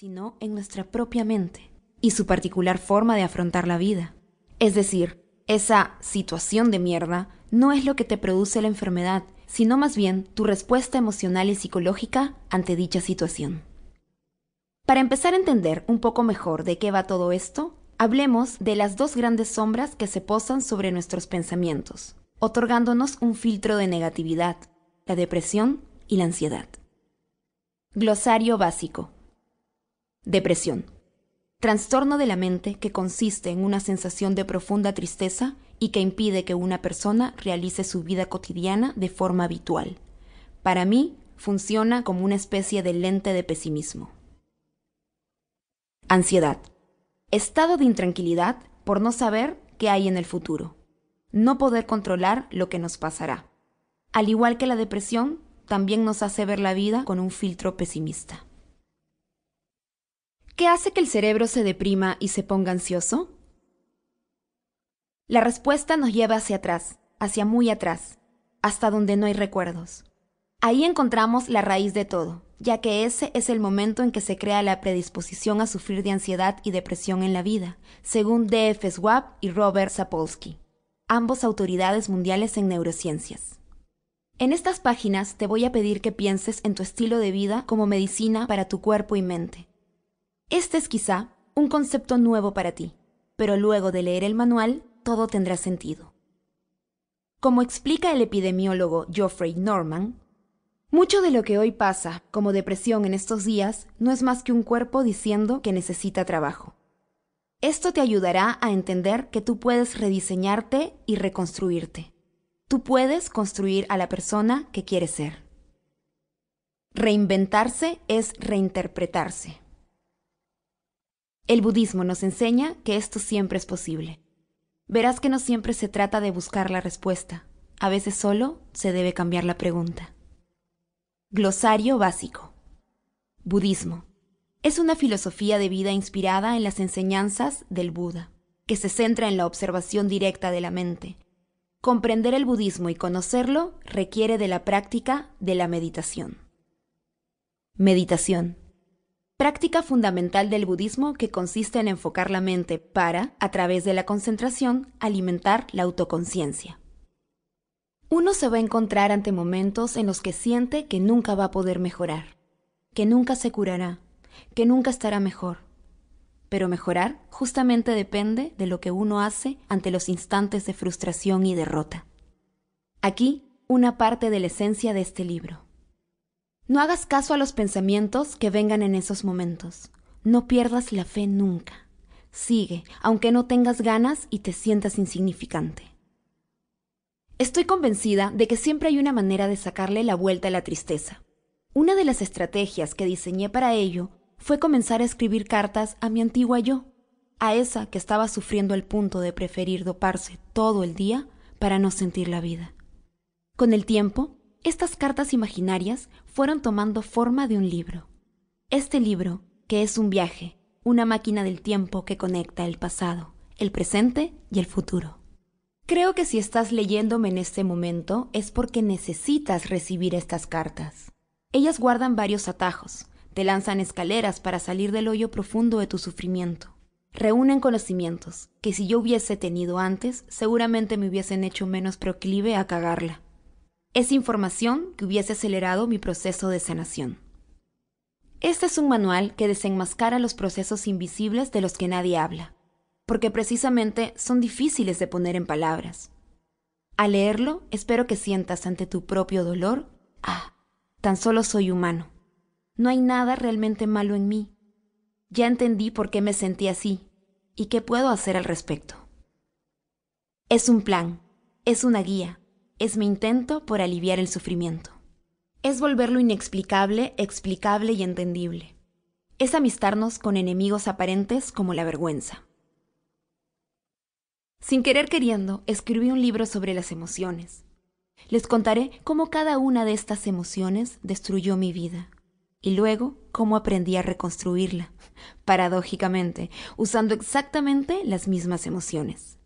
sino en nuestra propia mente y su particular forma de afrontar la vida. Es decir, esa situación de mierda no es lo que te produce la enfermedad, sino más bien tu respuesta emocional y psicológica ante dicha situación. Para empezar a entender un poco mejor de qué va todo esto, hablemos de las dos grandes sombras que se posan sobre nuestros pensamientos, otorgándonos un filtro de negatividad, la depresión y la ansiedad. Glosario básico. Depresión. Trastorno de la mente que consiste en una sensación de profunda tristeza y que impide que una persona realice su vida cotidiana de forma habitual. Para mí, funciona como una especie de lente de pesimismo. Ansiedad. Estado de intranquilidad por no saber qué hay en el futuro. No poder controlar lo que nos pasará. Al igual que la depresión, también nos hace ver la vida con un filtro pesimista. ¿Qué hace que el cerebro se deprima y se ponga ansioso? La respuesta nos lleva hacia atrás, hacia muy atrás, hasta donde no hay recuerdos. Ahí encontramos la raíz de todo, ya que ese es el momento en que se crea la predisposición a sufrir de ansiedad y depresión en la vida, según D.F. Schwab y Robert Sapolsky, ambos autoridades mundiales en neurociencias. En estas páginas te voy a pedir que pienses en tu estilo de vida como medicina para tu cuerpo y mente este es quizá un concepto nuevo para ti, pero luego de leer el manual todo tendrá sentido. Como explica el epidemiólogo Geoffrey Norman, mucho de lo que hoy pasa como depresión en estos días no es más que un cuerpo diciendo que necesita trabajo. Esto te ayudará a entender que tú puedes rediseñarte y reconstruirte. Tú puedes construir a la persona que quieres ser. Reinventarse es reinterpretarse. El budismo nos enseña que esto siempre es posible. Verás que no siempre se trata de buscar la respuesta, a veces solo se debe cambiar la pregunta. Glosario básico. Budismo. Es una filosofía de vida inspirada en las enseñanzas del Buda, que se centra en la observación directa de la mente. Comprender el budismo y conocerlo requiere de la práctica de la meditación. Meditación práctica fundamental del budismo que consiste en enfocar la mente para, a través de la concentración, alimentar la autoconciencia. Uno se va a encontrar ante momentos en los que siente que nunca va a poder mejorar, que nunca se curará, que nunca estará mejor. Pero mejorar justamente depende de lo que uno hace ante los instantes de frustración y derrota. Aquí, una parte de la esencia de este libro. No hagas caso a los pensamientos que vengan en esos momentos. No pierdas la fe nunca. Sigue, aunque no tengas ganas y te sientas insignificante. Estoy convencida de que siempre hay una manera de sacarle la vuelta a la tristeza. Una de las estrategias que diseñé para ello fue comenzar a escribir cartas a mi antigua yo, a esa que estaba sufriendo al punto de preferir doparse todo el día para no sentir la vida. Con el tiempo, estas cartas imaginarias fueron tomando forma de un libro. Este libro, que es un viaje, una máquina del tiempo que conecta el pasado, el presente y el futuro. Creo que si estás leyéndome en este momento es porque necesitas recibir estas cartas. Ellas guardan varios atajos, te lanzan escaleras para salir del hoyo profundo de tu sufrimiento. Reúnen conocimientos que si yo hubiese tenido antes, seguramente me hubiesen hecho menos proclive a cagarla es información que hubiese acelerado mi proceso de sanación. Este es un manual que desenmascara los procesos invisibles de los que nadie habla, porque precisamente son difíciles de poner en palabras. Al leerlo, espero que sientas ante tu propio dolor, ah, tan solo soy humano. No hay nada realmente malo en mí. Ya entendí por qué me sentí así y qué puedo hacer al respecto. Es un plan, es una guía, es mi intento por aliviar el sufrimiento. Es volver lo inexplicable explicable y entendible. Es amistarnos con enemigos aparentes como la vergüenza. Sin querer queriendo, escribí un libro sobre las emociones. Les contaré cómo cada una de estas emociones destruyó mi vida y luego cómo aprendí a reconstruirla, paradójicamente, usando exactamente las mismas emociones.